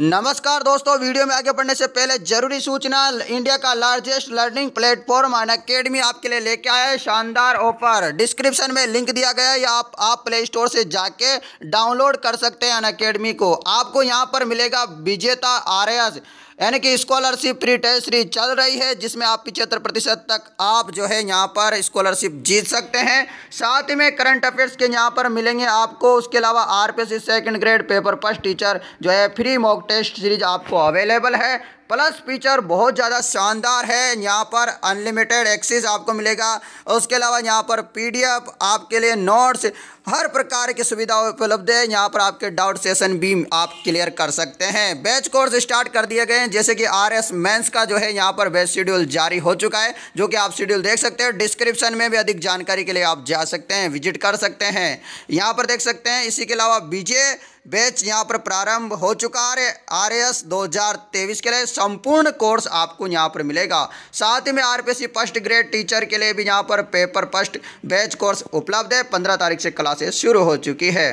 नमस्कार दोस्तों वीडियो में आगे बढ़ने से पहले जरूरी सूचना इंडिया का largest learning platform Unacademy आपके लिए लेके आया है शानदार ऑफर डिस्क्रिप्शन में लिंक दिया गया है या आप आप प्ले स्टोर से जाके डाउनलोड कर सकते हैं अन अकेडमी को आपको यहां पर मिलेगा विजेता आर्यस यानी कि स्कॉलरशिप प्री टेस्ट सीरीज चल रही है जिसमें आप पिचहत्तर प्रतिशत तक आप जो है यहाँ पर स्कॉलरशिप जीत सकते हैं साथ ही में करंट अफेयर्स के यहाँ पर मिलेंगे आपको उसके अलावा R P second grade paper first teacher जो है फ्री मॉक टेस्ट सीरीज आपको अवेलेबल है प्लस फीचर बहुत ज़्यादा शानदार है यहाँ पर अनलिमिटेड एक्सेस आपको मिलेगा उसके अलावा यहाँ पर पीडीएफ आपके लिए नोट्स हर प्रकार की सुविधा उपलब्ध है यहाँ पर आपके डाउट सेशन भी आप क्लियर कर सकते हैं बैच कोर्स स्टार्ट कर दिए गए हैं जैसे कि आर एस मेंस का जो है यहाँ पर बैच शेड्यूल जारी हो चुका है जो कि आप शेड्यूल देख सकते हैं डिस्क्रिप्शन में भी अधिक जानकारी के लिए आप जा सकते हैं विजिट कर सकते हैं यहाँ पर देख सकते हैं इसी के अलावा बीजे बैच यहाँ पर प्रारंभ हो चुका है आर एस दो के लिए संपूर्ण कोर्स आपको यहाँ पर मिलेगा साथ ही में R P first grade teacher के लिए भी यहाँ पर पेपर फर्स्ट बैच कोर्स उपलब्ध है पंद्रह तारीख से क्लासेस शुरू हो चुकी है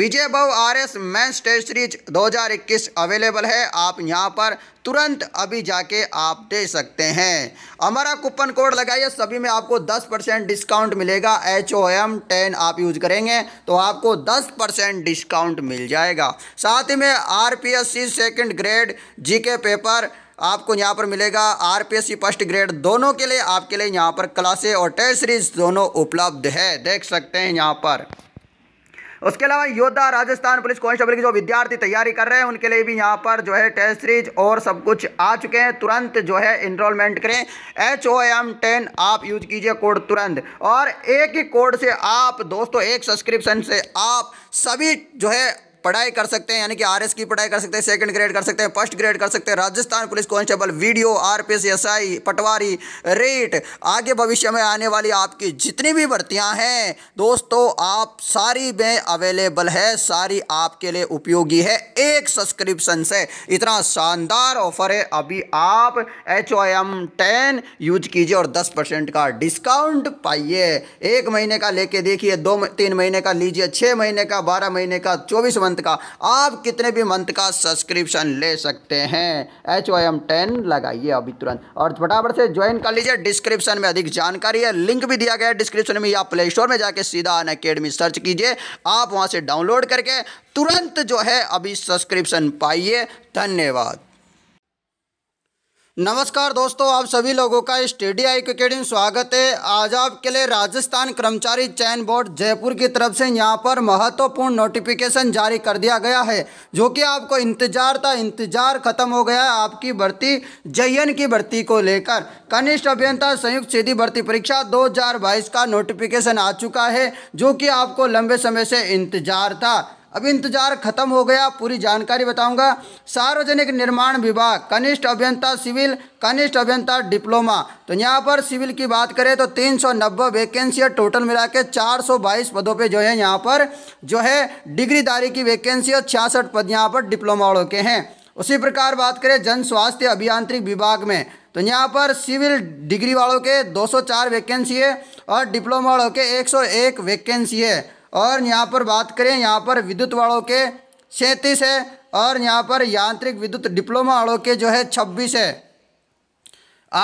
विजय भाव आर एस मैं टेस्ट सीरीज 2021 अवेलेबल है आप यहाँ पर तुरंत अभी जाके आप दे सकते हैं हमारा कूपन कोड लगाइए सभी में आपको 10 परसेंट डिस्काउंट मिलेगा एच ओ एम टेन आप यूज करेंगे तो आपको 10 परसेंट डिस्काउंट मिल जाएगा साथ ही में R P S C second grade G K paper आपको यहाँ पर मिलेगा R P S C first grade दोनों के लिए आपके लिए यहाँ पर क्लासे और टेस्ट सीरीज दोनों उपलब्ध है देख सकते हैं यहाँ पर उसके अलावा योद्धा राजस्थान पुलिस कांस्टेबल की जो विद्यार्थी तैयारी कर रहे हैं उनके लिए भी यहाँ पर जो है टेस्ट सीरीज और सब कुछ आ चुके हैं तुरंत जो है इनरोलमेंट करें एच ओ एम टेन आप यूज कीजिए कोड तुरंत और एक ही कोड से आप दोस्तों एक सब्सक्रिप्शन से आप सभी जो है पढ़ाई कर सकते हैं यानी कि आरएस की पढ़ाई कर सकते हैं सेकंड ग्रेड कर सकते हैं फर्स्ट ग्रेड कर सकते हैं Rajasthan police constable video RPS SI patwari रेट आगे भविष्य में आने वाली आपकी जितनी भी भर्तियां हैं दोस्तों आप सारी में अवेलेबल है सारी आपके लिए उपयोगी है एक सब्सक्रिप्शन से इतना शानदार ऑफर है अभी आप H O M ten use कीजिए और दस परसेंट का डिस्काउंट पाइए एक महीने का लेके देखिए दो तीन महीने का लीजिए छः महीने का बारह महीने का चौबीस मंथ का आप कितने भी मंथ का सब्सक्रिप्शन ले सकते हैं एच ओ एम टेन लगाइए अभी तुरंत और फटाफट से ज्वाइन कर लीजिए डिस्क्रिप्शन में अधिक जानकारी है लिंक भी दिया गया है डिस्क्रिप्शन में या प्ले स्टोर में जाके सीधा अन अकेडमी सर्च कीजिए आप वहाँ से डाउनलोड करके तुरंत जो है अभी सब्सक्रिप्शन पाइए धन्यवाद नमस्कार दोस्तों आप सभी लोगों का स्टेडी आई क्रिकेटिंग स्वागत है आज आपके लिए राजस्थान कर्मचारी चयन बोर्ड जयपुर की तरफ से यहां पर महत्वपूर्ण नोटिफिकेशन जारी कर दिया गया है जो कि आपको इंतजार था इंतजार खत्म हो गया है आपकी भर्ती जयन की भर्ती को लेकर कनिष्ठ अभियंता संयुक्त सीधी भर्ती परीक्षा दो का नोटिफिकेशन आ चुका है जो कि आपको लंबे समय से इंतजार था अब इंतजार खत्म हो गया पूरी जानकारी बताऊंगा सार्वजनिक निर्माण विभाग कनिष्ठ अभियंता सिविल कनिष्ठ अभियंता डिप्लोमा तो यहाँ पर सिविल की बात करें तो तीन सौ नब्बे वैकेंसी टोटल मिला के चार सौ बाईस पदों पे जो है यहाँ पर जो है डिग्रीदारी की वैकेंसी और छियासठ पद यहाँ पर डिप्लोमा वालों के हैं उसी प्रकार बात करें जन स्वास्थ्य अभियांत्रिक विभाग में तो यहाँ पर सिविल डिग्री वालों के चार वैकेंसी है और डिप्लोमा वालों के एक वैकेंसी है और यहाँ पर बात करें यहाँ पर विद्युत वालों के सैंतीस है और यहाँ पर यांत्रिक विद्युत डिप्लोमा वालों के जो है छब्बीस है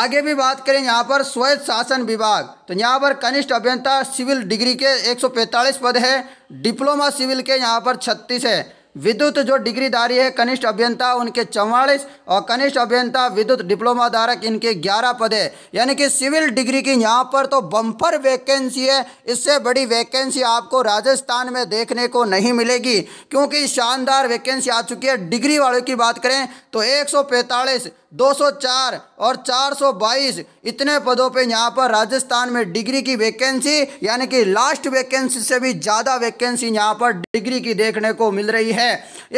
आगे भी बात करें यहाँ पर स्वयं शासन विभाग तो यहाँ पर कनिष्ठ अभियंता सिविल डिग्री के 145 पद है डिप्लोमा सिविल के यहाँ पर 36 है विद्युत जो डिग्रीधारी है कनिष्ठ अभियंता उनके चौवालीस और कनिष्ठ अभियंता विद्युत डिप्लोमा धारक इनके ग्यारह पद है यानी कि सिविल डिग्री की यहाँ पर तो बम्पर वैकेंसी है इससे बड़ी वैकेंसी आपको राजस्थान में देखने को नहीं मिलेगी क्योंकि शानदार वैकेंसी आ चुकी है डिग्री वालों की बात करें तो 145, 204 और 422 इतने पदों पे यहाँ पर राजस्थान में डिग्री की वैकेंसी यानी कि लास्ट वैकेंसी से भी ज़्यादा वैकेंसी यहाँ पर डिग्री की देखने को मिल रही है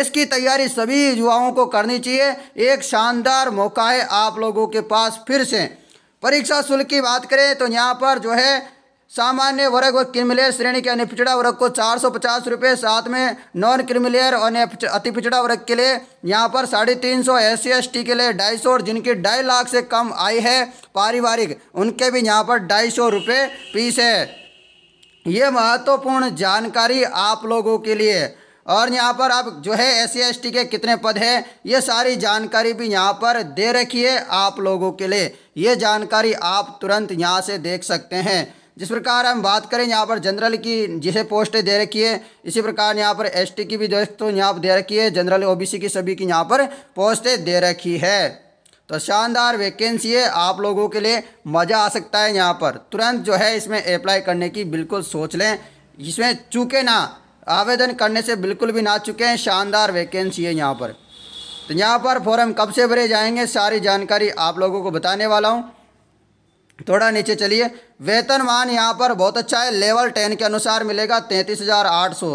इसकी तैयारी सभी युवाओं को करनी चाहिए एक शानदार मौका है आप लोगों के पास फिर से परीक्षा शुल्क की बात करें तो यहाँ पर जो है सामान्य वर्ग व क्रिमिलेयर श्रेणी के अनिपिछड़ा वर्ग को चार सौ पचास रुपये साथ में नॉन क्रिमिलेयर और अति पिछड़ा वर्ग के लिए यहाँ पर साढ़े तीन सौ एस सी के लिए ढाई सौ जिनकी ढाई लाख से कम आय है पारिवारिक उनके भी यहाँ पर ढाई सौ रुपये पीस है ये महत्वपूर्ण जानकारी आप लोगों के लिए और यहाँ पर आप जो है एस सी के कितने पद हैं ये सारी जानकारी भी यहाँ पर दे रखी है आप लोगों के लिए ये जानकारी आप तुरंत यहाँ से देख सकते हैं जिस प्रकार हम बात करें यहाँ पर जनरल की जिसे पोस्टें दे रखी है इसी प्रकार यहाँ पर एसटी की भी दोस्तों यहाँ पर दे रखी है जनरल ओबीसी की सभी की यहाँ पर पोस्टें दे रखी है तो शानदार वैकेंसी है आप लोगों के लिए मज़ा आ सकता है यहाँ पर तुरंत जो है इसमें अप्लाई करने की बिल्कुल सोच लें इसमें चूके ना आवेदन करने से बिल्कुल भी ना चुके हैं शानदार वैकेंसी है यहाँ पर तो यहाँ पर फॉर्म कब से भरे जाएंगे सारी जानकारी आप लोगों को बताने वाला हूँ थोड़ा नीचे चलिए वेतनमान यहाँ पर बहुत अच्छा है लेवल टेन के अनुसार मिलेगा तैंतीस हज़ार आठ सौ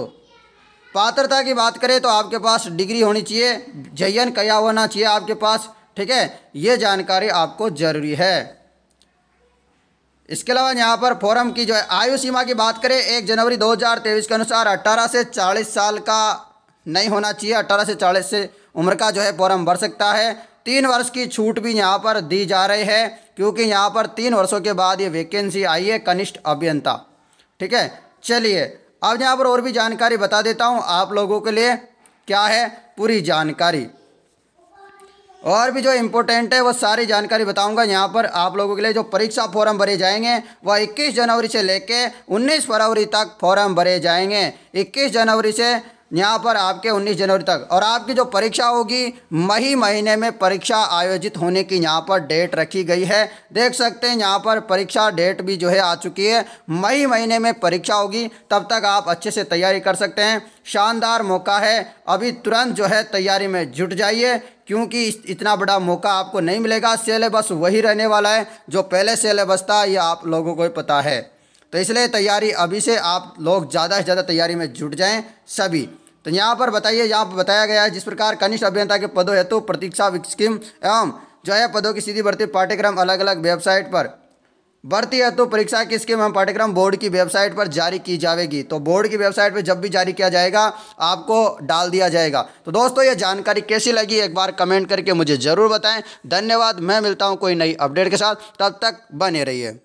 पात्रता की बात करें तो आपके पास डिग्री होनी चाहिए जयन कया होना चाहिए आपके पास ठीक है ये जानकारी आपको ज़रूरी है इसके अलावा यहाँ पर फोरम की जो है आयु सीमा की बात करें एक जनवरी 2023 के अनुसार 18 से 40 साल का नहीं होना चाहिए 18 से 40 से उम्र का जो है फॉर्म भर सकता है तीन वर्ष की छूट भी यहाँ पर दी जा रही है क्योंकि यहाँ पर तीन वर्षों के बाद ये वैकेंसी आई है कनिष्ठ अभियंता ठीक है चलिए अब यहाँ पर और भी जानकारी बता देता हूँ आप लोगों के लिए क्या है पूरी जानकारी और भी जो इम्पोर्टेंट है वो सारी जानकारी बताऊंगा यहाँ पर आप लोगों के लिए जो परीक्षा फॉर्म भरे जाएंगे वह 21 जनवरी से लेके 19 फरवरी तक फॉर्म भरे जाएंगे 21 जनवरी से यहाँ पर आपके 19 जनवरी तक और आपकी जो परीक्षा होगी मई महीने में परीक्षा आयोजित होने की यहाँ पर डेट रखी गई है देख सकते हैं यहाँ पर परीक्षा डेट भी जो है आ चुकी है मई महीने में परीक्षा होगी तब तक आप अच्छे से तैयारी कर सकते हैं शानदार मौका है अभी तुरंत जो है तैयारी में जुट जाइए क्योंकि इतना बड़ा मौका आपको नहीं मिलेगा सिलेबस वही रहने वाला है जो पहले सिलेबस था यह आप लोगों को ही पता है तो इसलिए तैयारी अभी से आप लोग ज़्यादा से ज़्यादा तैयारी में जुट जाएं सभी तो यहाँ पर बताइए यहाँ पर बताया गया है जिस प्रकार कनिष्ठ अभियंता के पदों हेतु तो प्रतीक्षा स्कीम एवं जो है पदों की सीधी भर्ती पाठ्यक्रम अलग अलग वेबसाइट पर भर्ती हेतु तो परीक्षा की स्कीम एवं पाठ्यक्रम बोर्ड की वेबसाइट पर जारी की जाएगी तो बोर्ड की वेबसाइट पर जब भी जारी किया जाएगा आपको डाल दिया जाएगा तो दोस्तों ये जानकारी कैसी लगी एक बार कमेंट करके मुझे ज़रूर बताएं धन्यवाद मैं मिलता हूँ कोई नई अपडेट के साथ तब तक बने रहिए